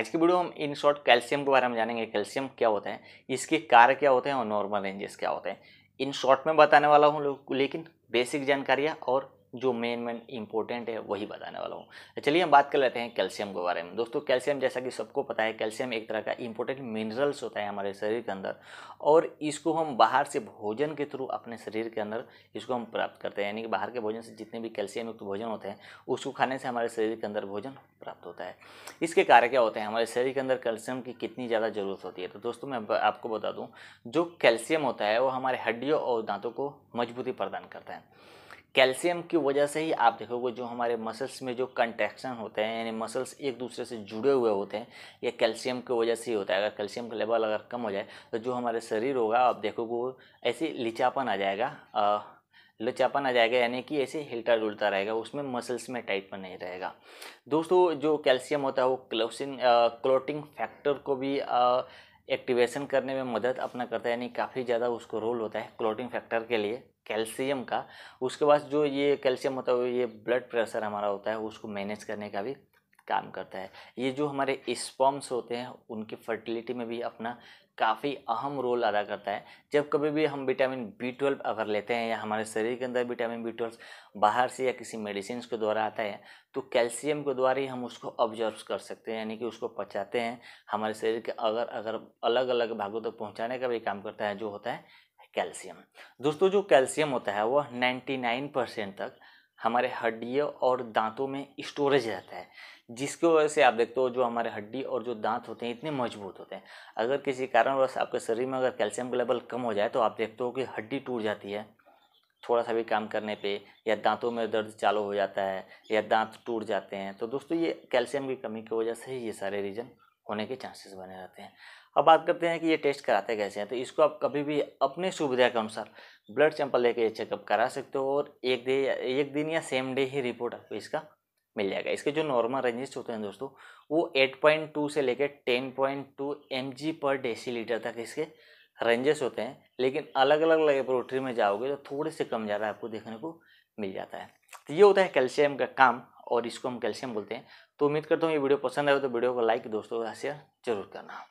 आज की वीडियो हम इन शॉर्ट कैल्शियम के बारे में जानेंगे कैल्शियम क्या होते हैं इसके कार्य क्या होते हैं और नॉर्मल रेंजेस क्या होते हैं इन शॉर्ट में बताने वाला हूँ लेकिन बेसिक जानकारियाँ और जो मेन मेन इंपॉर्टेंट है वही बताने वाला हूँ चलिए हम बात कर लेते हैं कैल्शियम के बारे में दोस्तों कैल्शियम जैसा कि सबको पता है कैल्शियम एक तरह का इंपॉर्टेंट मिनरल्स होता है हमारे शरीर के अंदर और इसको हम बाहर से भोजन के थ्रू अपने शरीर के अंदर इसको हम प्राप्त करते हैं यानी कि बाहर के भोजन से जितने भी कैल्शियम युक्त भोजन होते हैं उसको खाने से हमारे शरीर के अंदर भोजन प्राप्त होता है इसके कार्य क्या होते हैं हमारे शरीर के अंदर कैल्शियम की कितनी ज़्यादा ज़रूरत होती है तो दोस्तों मैं आपको बता दूँ जो कैल्शियम होता है वो हमारे हड्डियों और दांतों को मजबूती प्रदान करता है कैल्शियम की वजह से ही आप देखोगे जो हमारे मसल्स में जो कंट्रैक्शन होते हैं यानी मसल्स एक दूसरे से जुड़े हुए होते हैं ये कैल्शियम की वजह से ही होता है अगर कैल्शियम का लेवल अगर कम हो जाए तो जो हमारे शरीर होगा आप देखोगे वो ऐसे लिचापन आ जाएगा लचापन आ जाएगा यानी कि ऐसे हिलता डुलता रहेगा उसमें मसल्स में टाइटपन नहीं रहेगा दोस्तों जो कैल्शियम होता है वो क्लोसिन क्लोटिंग फैक्टर को भी आ, एक्टिवेशन करने में मदद अपना करता है यानी काफ़ी ज़्यादा उसको रोल होता है क्लोटिंग फैक्टर के लिए कैल्शियम का उसके बाद जो ये कैल्शियम होता है ये ब्लड प्रेशर हमारा होता है उसको मैनेज करने का भी काम करता है ये जो हमारे स्पॉम्स होते हैं उनकी फर्टिलिटी में भी अपना काफ़ी अहम रोल अदा करता है जब कभी भी हम विटामिन बी ट्वेल्व अगर लेते हैं या हमारे शरीर के अंदर विटामिन बी ट्वेल्व बाहर से या किसी मेडिसिन के द्वारा आता है तो कैल्शियम के द्वारा ही हम उसको ऑब्जर्व कर सकते हैं यानी कि उसको पचाते हैं हमारे शरीर के अगर अगर अलग अलग भागों तक तो पहुँचाने का भी काम करता है जो होता है कैल्शियम दोस्तों जो कैल्शियम होता है वह 99 परसेंट तक हमारे हड्डियों और दांतों में स्टोरेज रहता है जिसकी वजह से आप देखते हो जो हमारे हड्डी और जो दांत होते हैं इतने मजबूत होते हैं अगर किसी कारणवश आपके शरीर में अगर कैल्शियम का लेवल कम हो जाए तो आप देखते हो कि हड्डी टूट जाती है थोड़ा सा भी काम करने पे या दांतों में दर्द चालू हो जाता है या दांत टूट जाते हैं तो दोस्तों ये कैल्शियम की कमी की वजह से ही ये सारे रीज़न होने के चांसेस बने रहते हैं अब बात करते हैं कि ये टेस्ट कराते कैसे हैं तो इसको आप कभी भी अपने सुविधा के अनुसार ब्लड सैंपल लेके ये चेकअप करा सकते हो और एक दिन एक दिन या सेम डे ही रिपोर्ट आपको इसका मिल जाएगा इसके जो नॉर्मल रेंजेस होते हैं दोस्तों वो 8.2 से लेकर 10.2 एमजी पर डेसीलीटर तक इसके रेंजेस होते हैं लेकिन अलग अलग लेबोरेटरी में जाओगे तो थोड़े से कम ज़्यादा आपको देखने को मिल जाता है तो ये होता है कैल्शियम का काम और इसको हम कैल्शियम बोलते हैं तो उम्मीद करता हूँ ये वीडियो पसंद आए तो वीडियो को लाइक दोस्तों का शेयर जरूर करना